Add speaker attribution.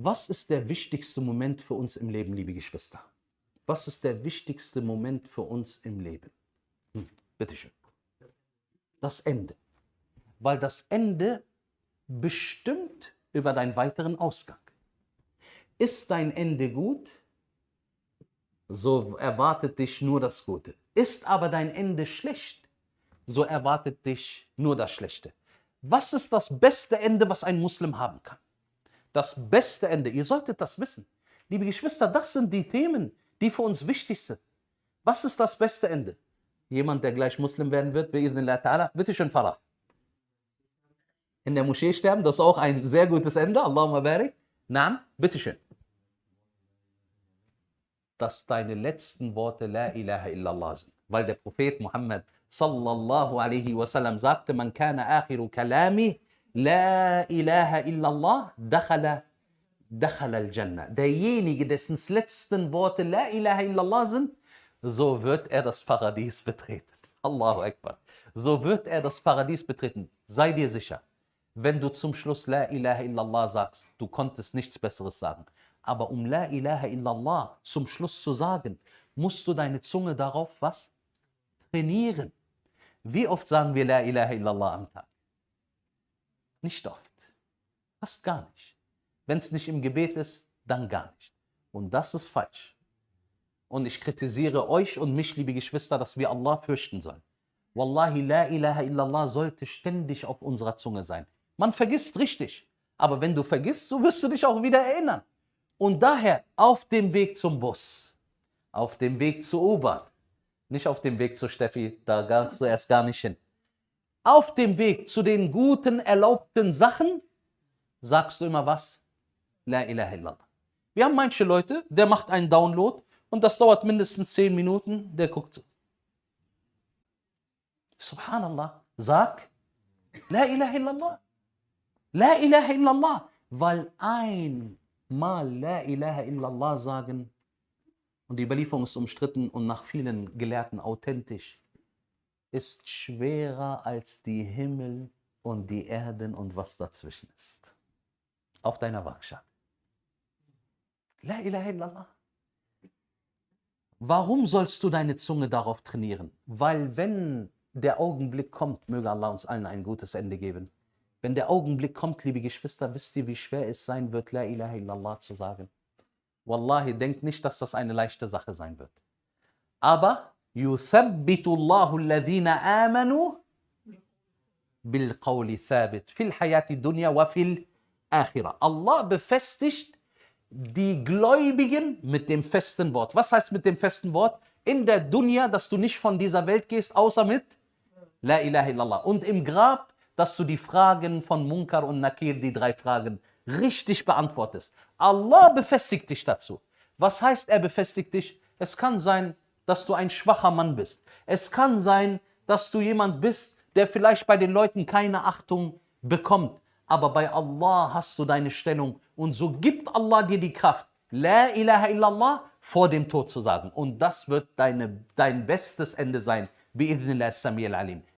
Speaker 1: Was ist der wichtigste Moment für uns im Leben, liebe Geschwister? Was ist der wichtigste Moment für uns im Leben? Hm, bitteschön. Das Ende. Weil das Ende bestimmt über deinen weiteren Ausgang. Ist dein Ende gut, so erwartet dich nur das Gute. Ist aber dein Ende schlecht, so erwartet dich nur das Schlechte. Was ist das beste Ende, was ein Muslim haben kann? das beste Ende. Ihr solltet das wissen. Liebe Geschwister, das sind die Themen, die für uns wichtig sind. Was ist das beste Ende? Jemand, der gleich Muslim werden wird, ta'ala, bitte schön, Pfarrer. In der Moschee sterben, das ist auch ein sehr gutes Ende. Allahumma barik. Naam, bitteschön. Dass deine letzten Worte La ilaha illallah sind. Weil der Prophet Muhammad sallallahu alaihi wasallam sagte, man kana akhiru kalami La ilaha illallah, dachala, dachala al-Jannah. Derjenige, dessen letzten Worte La ilaha illallah sind, so wird er das Paradies betreten. Allahu Akbar. So wird er das Paradies betreten. Sei dir sicher, wenn du zum Schluss La ilaha illallah sagst, du konntest nichts Besseres sagen. Aber um La ilaha illallah zum Schluss zu sagen, musst du deine Zunge darauf was? Trainieren. Wie oft sagen wir La ilaha illallah am Tag? Nicht oft. Fast gar nicht. Wenn es nicht im Gebet ist, dann gar nicht. Und das ist falsch. Und ich kritisiere euch und mich, liebe Geschwister, dass wir Allah fürchten sollen. Wallahi, la ilaha illallah sollte ständig auf unserer Zunge sein. Man vergisst richtig. Aber wenn du vergisst, so wirst du dich auch wieder erinnern. Und daher auf dem Weg zum Bus, auf dem Weg zur U-Bahn, nicht auf dem Weg zu Steffi, da darfst du erst gar nicht hin auf dem Weg zu den guten, erlaubten Sachen, sagst du immer was? La ilaha illallah. Wir haben manche Leute, der macht einen Download und das dauert mindestens zehn Minuten, der guckt so. Subhanallah, sag La ilaha illallah. La ilaha illallah. Weil einmal La ilaha illallah sagen, und die Überlieferung ist umstritten und nach vielen Gelehrten authentisch, ist schwerer als die Himmel und die Erden und was dazwischen ist. Auf deiner Waagschale. La ilaha illallah. Warum sollst du deine Zunge darauf trainieren? Weil wenn der Augenblick kommt, möge Allah uns allen ein gutes Ende geben. Wenn der Augenblick kommt, liebe Geschwister, wisst ihr, wie schwer es sein wird, La ilaha illallah zu sagen. Wallahi, denkt nicht, dass das eine leichte Sache sein wird. Aber يثبت الله الذين امنوا بالقول ثابت في الحياه الدنيا وفي الاخره الله befestigt die Gläubigen mit dem festen Wort. Was heißt mit dem festen Wort? In der Dunya, dass du nicht von dieser Welt gehst, außer mit La ilaha illallah. Und im Grab, dass du die Fragen von Munkar und Nakir, die drei Fragen, richtig beantwortest. Allah befestigt dich dazu. Was heißt er befestigt dich? Es kann sein, dass du ein schwacher Mann bist. Es kann sein, dass du jemand bist, der vielleicht bei den Leuten keine Achtung bekommt. Aber bei Allah hast du deine Stellung. Und so gibt Allah dir die Kraft, La ilaha illallah vor dem Tod zu sagen. Und das wird deine, dein bestes Ende sein. Bi'idhnillah Samir Alim.